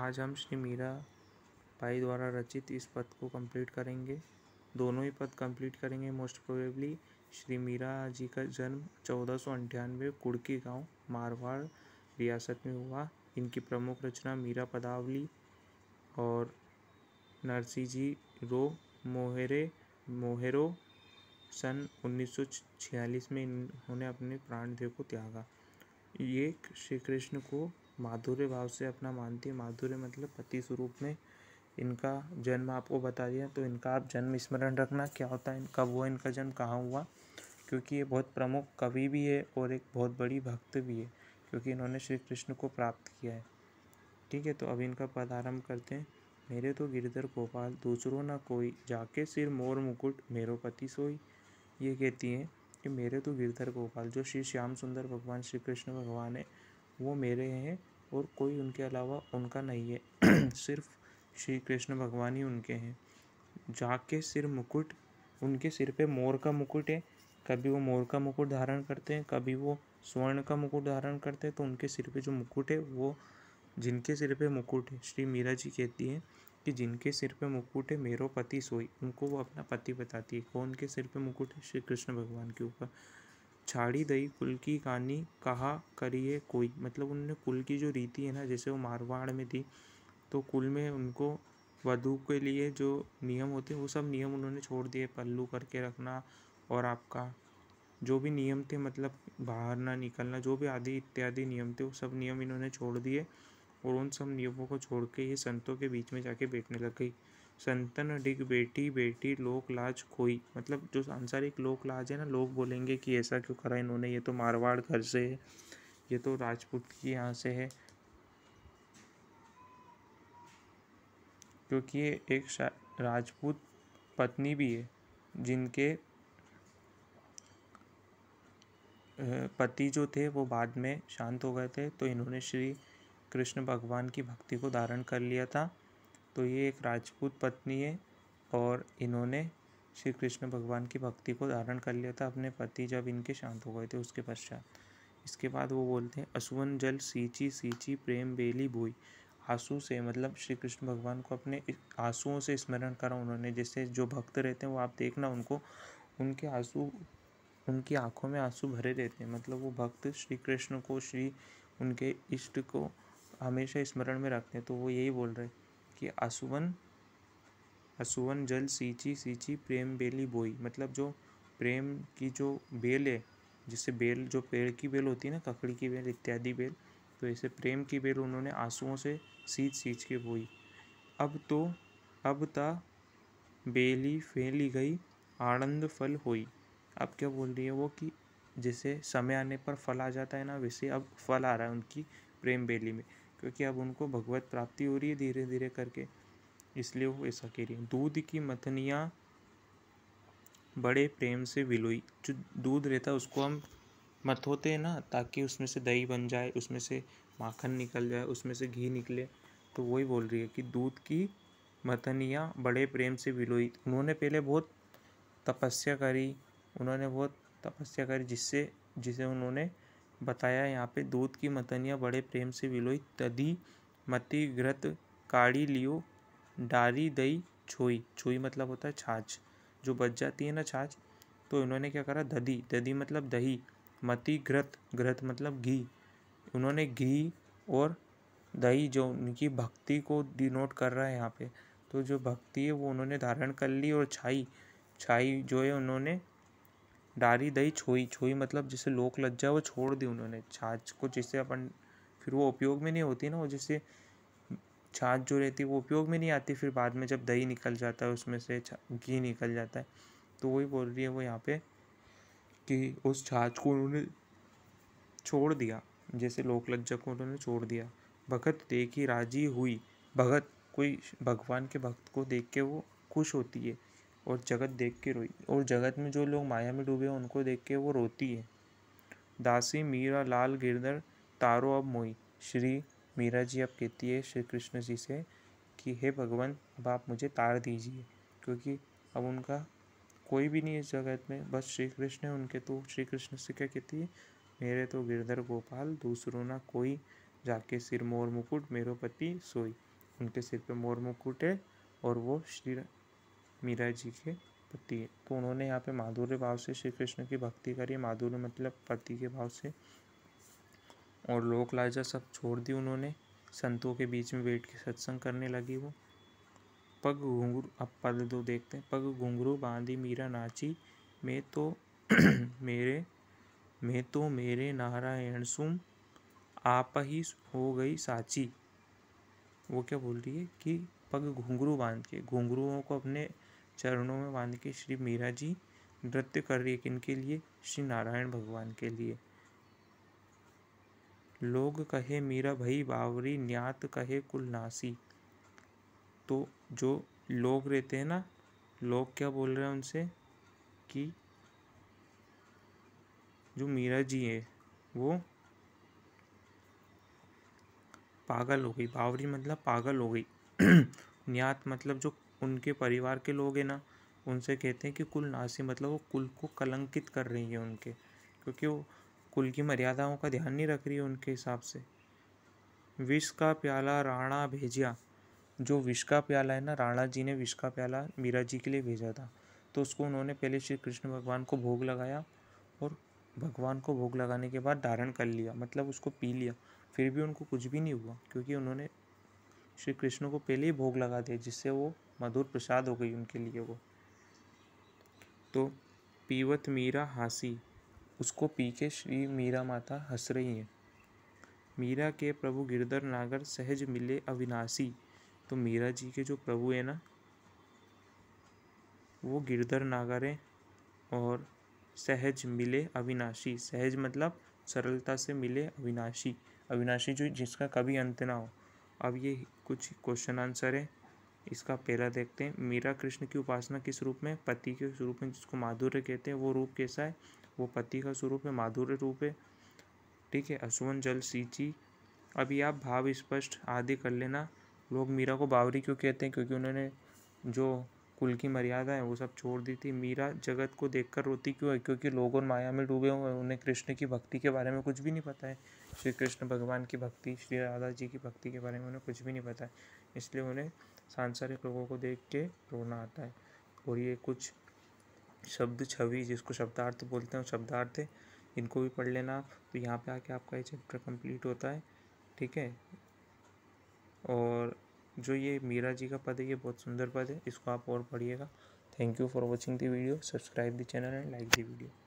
आज हम श्री मीरा भाई द्वारा रचित इस पद को कंप्लीट करेंगे दोनों ही पद कंप्लीट करेंगे मोस्ट प्रोबेबली श्री मीरा जी का जन्म चौदह सौ अंठानवे कुड़की गाँव मारवाड़ रियासत में हुआ इनकी प्रमुख रचना मीरा पदावली और नरसी जी रो मोहरे मोहरो सन 1946 में इन्होंने अपने प्राणदेव को त्यागा ये श्री कृष्ण को माधुर्य भाव से अपना मानती है माधुर्य मतलब पति स्वरूप में इनका जन्म आपको बता दिया तो इनका आप जन्म स्मरण रखना क्या होता है इनका वो इनका जन्म कहाँ हुआ क्योंकि ये बहुत प्रमुख कवि भी है और एक बहुत बड़ी भक्त भी है क्योंकि इन्होंने श्री कृष्ण को प्राप्त किया है ठीक है तो अब इनका पदारंभ करते हैं मेरे तो गिरधर गोपाल दूसरों ना कोई जाके सिर मोर मुकुट मेरो पति सोई ये कहती हैं कि मेरे तो गिरधर गोपाल जो श्री श्याम सुंदर भगवान श्री कृष्ण भगवान है वो मेरे हैं और कोई उनके अलावा उनका नहीं है सिर्फ श्री कृष्ण भगवान ही उनके हैं जाके सिर मुकुट उनके सिर पे मोर का मुकुट है कभी वो मोर का मुकुट धारण करते हैं कभी वो स्वर्ण का मुकुट धारण करते हैं तो उनके सिर पे जो मुकुट है वो जिनके सिर पे मुकुट है श्री मीरा जी कहती हैं कि जिनके सिर पे मुकुट है मेरो पति सोई उनको वो अपना पति बताती है कौन के सिर पे मुकुट है श्री कृष्ण भगवान के ऊपर छाड़ी दई कुल की कहानी कहा करिए कोई मतलब उन्होंने कुल की जो रीति है ना जैसे वो मारवाड़ में थी तो कुल में उनको वधु के लिए जो नियम होते वो सब नियम उन्होंने छोड़ दिए पल्लू करके रखना और आपका जो भी नियम थे मतलब बाहर ना निकलना जो भी आदि इत्यादि नियम थे वो सब नियम इन्होंने छोड़ दिए और उन सब नियमों को छोड़ के ये संतों के बीच में जाके बैठने लग गई संतन डिग बेटी बेटी लोक लाज खोई मतलब जो सांसारिक लोक लाज है ना लोग बोलेंगे कि ऐसा क्यों करा इन्होंने ये तो मारवाड़ घर से है ये तो राजपूत के यहाँ से है क्योंकि ये एक राजपूत पत्नी भी है जिनके पति जो थे वो बाद में शांत हो गए थे तो इन्होंने श्री कृष्ण भगवान की भक्ति को धारण कर लिया था तो ये एक राजपूत पत्नी है और इन्होंने श्री कृष्ण भगवान की भक्ति को धारण कर लिया था अपने पति जब इनके शांत हो गए थे उसके पश्चात इसके बाद वो बोलते हैं असुवन जल सींची सींची प्रेम बेली भोई आंसू से मतलब श्री कृष्ण भगवान को अपने आंसुओं से स्मरण करा उन्होंने जैसे जो भक्त रहते हैं वो आप देखना उनको उनके आंसू उनकी आंखों में आंसू भरे रहते हैं मतलब वो भक्त श्री कृष्ण को श्री उनके इष्ट को हमेशा स्मरण में रखते हैं तो वो यही बोल रहे हैं कि आसुवन आसुवन जल सींची सींची प्रेम बेली बोई मतलब जो प्रेम की जो बेल है जिससे बेल जो पेड़ की बेल होती है ना ककड़ी की बेल इत्यादि बेल तो ऐसे प्रेम की बेल उन्होंने आंसुओं से सींच सींच के बोई अब तो अब ता बेली फैली गई आनंद फल होई अब क्या बोल रही है वो कि जैसे समय आने पर फल आ जाता है ना वैसे अब फल आ रहा है उनकी प्रेम बेली में क्योंकि अब उनको भगवत प्राप्ति हो रही है धीरे धीरे करके इसलिए वो ऐसा कह रही है दूध की मथनियाँ बड़े प्रेम से विलोई जो दूध रहता है उसको हम मथोते हैं ना ताकि उसमें से दही बन जाए उसमें से माखन निकल जाए उसमें से घी निकले तो वही बोल रही है कि दूध की मथनियाँ बड़े प्रेम से विलोई उन्होंने पहले बहुत तपस्या करी उन्होंने बहुत तपस्या करी जिससे जिसे उन्होंने बताया यहाँ पे दूध की मतनिया बड़े प्रेम से विलोई तदी मति घृत काढ़ी लियो डारी दई छोई छोई मतलब होता है छाछ जो बच जाती है ना छाछ तो इन्होंने क्या करा दधी दधी मतलब दही मति घृत घृत मतलब घी उन्होंने घी और दही जो उनकी भक्ति को डिनोट कर रहा है यहाँ पे तो जो भक्ति है वो उन्होंने धारण कर ली और छाई छाई जो है उन्होंने डारी दई छोई छोई मतलब जिसे लोक लज्जा वो छोड़ दी उन्होंने छाछ को जिसे अपन फिर वो उपयोग में नहीं होती ना वो जैसे छाछ जो रहती है वो उपयोग में नहीं आती फिर बाद में जब दही निकल जाता है उसमें से घी निकल जाता है तो वही बोल रही है वो यहाँ पे कि उस छाछ को उन्होंने छोड़ दिया जैसे लोक लज्जा को उन्होंने छोड़ दिया भगत देखी राजी हुई भगत कोई भगवान के भक्त को देख के वो खुश होती है और जगत देख के रोई और जगत में जो लोग माया में डूबे हैं उनको देख के वो रोती है दासी मीरा लाल गिरधर तारो अब मोई श्री मीरा जी अब कहती है श्री कृष्ण जी से कि हे भगवान अब आप मुझे तार दीजिए क्योंकि अब उनका कोई भी नहीं है इस जगत में बस श्री कृष्ण है उनके तो श्री कृष्ण से क्या कहती है मेरे तो गिरधर गोपाल दूसरों ना कोई जाके सिर मोर मुकुट मेरो पति सोई उनके सिर पे मोर मुकुट है और वो श्री मीरा जी के पति तो उन्होंने यहाँ पे माधुर्य भाव से श्री कृष्ण की भक्ति करी माधुर्य मतलब पति के भाव से और लोक लाजा सब छोड़ दी उन्होंने संतों के बीच में बैठ के सत्संग करने लगी वो पग घुंघरू अब पद दो देखते हैं पग घुंघरू बांधी मीरा नाची मैं तो मेरे मैं तो मेरे नारायण सुम आप ही हो गई साची वो क्या बोल रही है कि पग घुंघरू बांध के घुंघरुओं को अपने चरणों में बांध के श्री मीरा जी नृत्य कर रही है किनके लिए श्री नारायण भगवान के लिए लोग कहे मीरा भई बावरी न्यात कहे कुल नासी तो जो लोग रहते हैं ना लोग क्या बोल रहे हैं उनसे कि जो मीरा जी है वो पागल हो गई बावरी मतलब पागल हो गई न्यात मतलब जो उनके परिवार के लोग हैं ना उनसे कहते हैं कि कुल नासी मतलब वो कुल को कलंकित कर रही है उनके क्योंकि वो कुल की मर्यादाओं का ध्यान नहीं रख रही है उनके हिसाब से विष का प्याला राणा भेजिया जो विष का प्याला है ना राणा जी ने विष का प्याला मीरा जी के लिए भेजा था तो उसको उन्होंने पहले श्री कृष्ण भगवान को भोग लगाया और भगवान को भोग लगाने के बाद धारण कर लिया मतलब उसको पी लिया फिर भी उनको कुछ भी नहीं हुआ क्योंकि उन्होंने श्री कृष्ण को पहले ही भोग लगा दिया जिससे वो मधुर प्रसाद हो गई उनके लिए वो तो पीवत मीरा हंसी उसको पी के श्री मीरा माता हंस रही हैं मीरा के प्रभु गिरधर नागर सहज मिले अविनाशी तो मीरा जी के जो प्रभु है ना वो गिरधर नागर है और सहज मिले अविनाशी सहज मतलब सरलता से मिले अविनाशी अविनाशी जो जिसका कभी अंत ना हो अब ये कुछ क्वेश्चन आंसर है इसका पहला देखते हैं मीरा कृष्ण की उपासना किस रूप में पति के स्वरूप में जिसको माधुर्य कहते हैं वो रूप कैसा है वो पति का स्वरूप है माधुर्य रूप है ठीक है अश्वन जल सींची अभी आप भाव स्पष्ट आदि कर लेना लोग मीरा को बावरी क्यों कहते हैं क्योंकि उन्होंने जो कुल की मर्यादा है वो सब छोड़ दी थी मीरा जगत को देख रोती क्यों है क्योंकि लोग और माया में डूबे हुए हैं उन्हें कृष्ण की भक्ति के बारे में कुछ भी नहीं पता है श्री कृष्ण भगवान की भक्ति श्री राधा जी की भक्ति के बारे में उन्हें कुछ भी नहीं पता है इसलिए उन्हें सांसारिक लोगों को देख के रोना आता है और ये कुछ शब्द छवि जिसको शब्दार्थ बोलते हैं शब्दार्थ है इनको भी पढ़ लेना आप तो यहाँ पे आके आपका ये चैप्टर कंप्लीट होता है ठीक है और जो ये मीरा जी का पद है ये बहुत सुंदर पद है इसको आप और पढ़िएगा thank you for watching the video subscribe the channel and like the video